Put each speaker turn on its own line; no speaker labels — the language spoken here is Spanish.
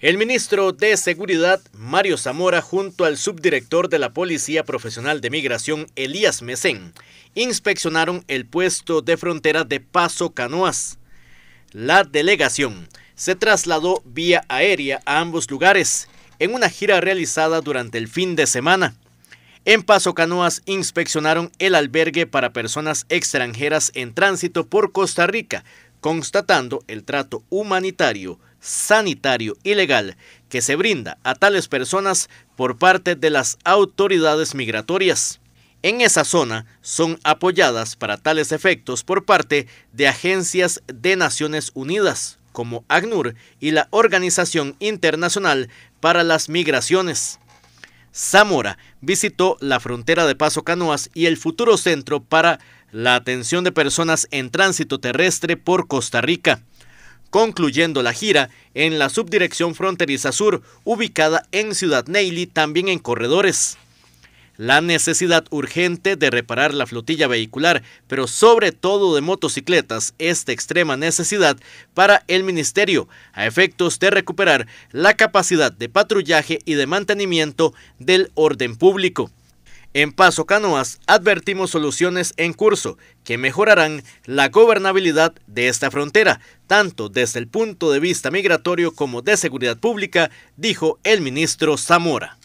El ministro de Seguridad, Mario Zamora, junto al subdirector de la Policía Profesional de Migración, Elías Mesén, inspeccionaron el puesto de frontera de Paso Canoas. La delegación se trasladó vía aérea a ambos lugares en una gira realizada durante el fin de semana. En Paso Canoas inspeccionaron el albergue para personas extranjeras en tránsito por Costa Rica, constatando el trato humanitario, sanitario y legal que se brinda a tales personas por parte de las autoridades migratorias. En esa zona son apoyadas para tales efectos por parte de agencias de Naciones Unidas, como ACNUR y la Organización Internacional para las Migraciones. Zamora visitó la frontera de Paso Canoas y el futuro centro para la atención de personas en tránsito terrestre por Costa Rica, concluyendo la gira en la Subdirección Fronteriza Sur, ubicada en Ciudad Neily, también en corredores. La necesidad urgente de reparar la flotilla vehicular, pero sobre todo de motocicletas, esta extrema necesidad para el Ministerio, a efectos de recuperar la capacidad de patrullaje y de mantenimiento del orden público. En Paso Canoas advertimos soluciones en curso que mejorarán la gobernabilidad de esta frontera, tanto desde el punto de vista migratorio como de seguridad pública, dijo el ministro Zamora.